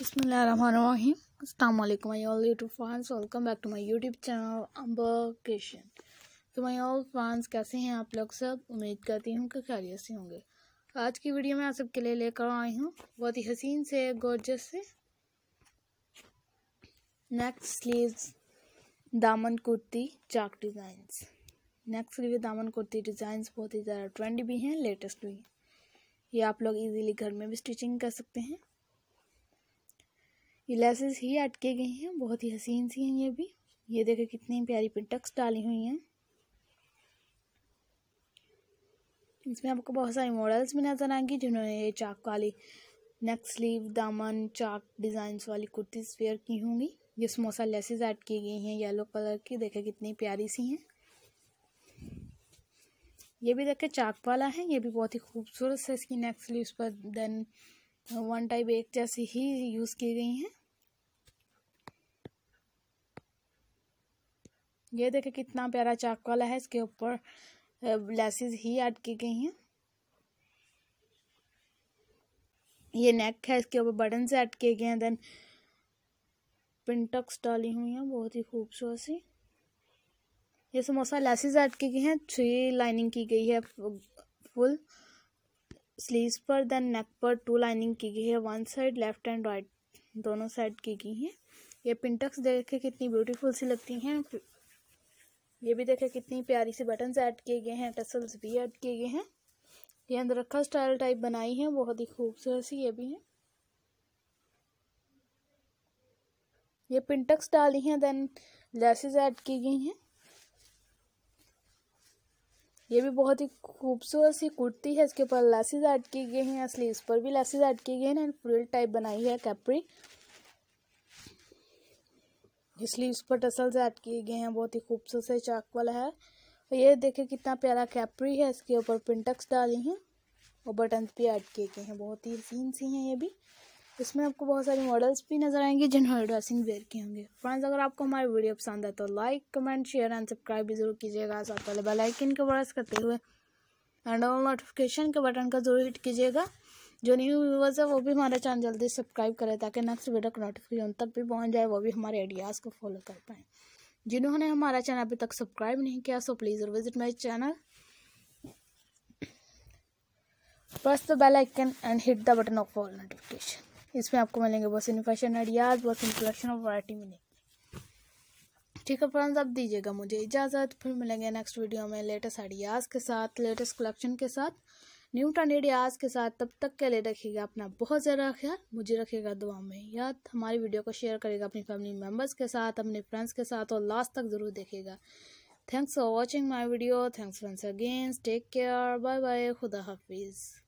अस्सलाम welcome back to my YouTube channel Ambar Kishan तो my all France कैसे हैं आप लोग सब उम्मीद करती हूँ कि खैरियत से होंगे आज की वीडियो में आप सबके लिए लेकर आई हूँ बहुत ही हसीन से गोजस से नेक्स्ट स्लीव दामन कुर्ती चाक डिज़ाइंस नेक्स्ट स्लीव दामन कुर्ती डिज़ाइंस बहुत ही ज़्यादा ट्रेंड भी हैं लेटेस्ट भी हैं ये आप लोग इजीली घर में भी स्टिचिंग कर सकते हैं ये लेसेस ही अटके गई हैं बहुत ही हसीन सी हैं ये भी ये देखें कितनी प्यारी पिंटक्स डाली हुई हैं इसमें आपको बहुत सारे मॉडल्स भी नज़र आएंगी जिन्होंने ये चाक वाली नेक स्लीव दामन चाक डिज़ाइंस वाली कुर्तीज़ वेयर की होंगी ये समोसा लेसेस ऐड की गई हैं येलो कलर की देखें कितनी प्यारी सी हैं ये भी देखें चाक वाला है ये भी बहुत ही खूबसूरत से इसकी नेक स्लीव पर देन वन टाइप एक जैसी ही यूज़ की गई हैं ये देखे कितना प्यारा चाक वाला है इसके ऊपर लेसेस ही ऐड की गई हैं ये नेक है इसके ऊपर बटन से ऐड किए गए हैं देन पिंटक्स डाली हुई हैं बहुत ही खूबसूरत सी ये समोसा लेसेस ऐड की गई हैं थ्री लाइनिंग की गई है फुल स्लीव्स पर देन नेक पर टू लाइनिंग की गई है one side left and right दोनों साइड की गई हैं ये पिंटक्स देख के कितनी ब्यूटीफुल सी लगती हैं ये भी देखें कितनी प्यारी सी बटन्स ऐड किए गए हैं टसल्स भी ऐड किए गए हैं ये अंदर रखा स्टाइल टाइप बनाई है बहुत ही खूबसूरत सी ये भी है ये पिंटक्स डाली हैं देन लेसेस ऐड की गई हैं ये भी बहुत ही खूबसूरत सी कुर्ती है इसके ऊपर लेसेस ऐड की गई हैं स्लीव्स पर भी लेसेस ऐड की गई हैं एंड फ्रिल टाइप बनाई है कैपरी इसलिए इस पर टसल्स ऐड किए गए हैं बहुत ही खूबसूरत से चाक वाला है और ये देखें कितना प्यारा कैपरी है इसके ऊपर प्रिंटक्स डाली हैं और बटन भी ऐड किए गए हैं बहुत ही सीन सी हैं ये भी इसमें आपको बहुत सारे मॉडल्स भी नज़र आएंगे जिन्होंने ड्रेसिंग वेयर किए होंगे फ्रेंड्स अगर आपको हमारी वीडियो पसंद है तो like comment share and subscribe भी जरूर कीजिएगा साथ वाले बेलाइकिन को प्रेस करते हुए एंड ऑल नोटिफिकेशन के बटन का जरूर हिट कीजिएगा जो न्यू व्यूवर्स है वो भी हमारा चैनल जल्दी सब्सक्राइब करें ताकि नेक्स्ट वीडियो का नोटिफिकेशन उन तक भी पहुँच जाए वो भी हमारे आइडियाज़ को फॉलो कर पाएँ जिन्होंने हमारा चैनल अभी तक सब्सक्राइब नहीं किया so please visit my channel press the bell icon and hit the button of all notification इसमें आपको मिलेंगे बहुत इन फैशन आइडियाज़ बहुत इन कलेक्शन ऑफ वराइटी मिलेगी ठीक है फ्रेंड्स आप दीजिएगा मुझे इजाज़त फिर मिलेंगे नेक्स्ट वीडियो में लेटेस्ट आइडियाज़ के साथ लेटेस्ट कलेक्शन के साथ न्यूटन आज के साथ तब तक के लिए रखिएगा अपना बहुत ज़्यादा ख्याल मुझे रखिएगा दुआ में याद हमारी वीडियो को शेयर करेगा अपनी फैमिली मेम्बर्स के साथ अपने फ्रेंड्स के साथ और लास्ट तक ज़रूर देखेगा thanks for watching my video thanks friends again take care bye bye खुदा हाफिज़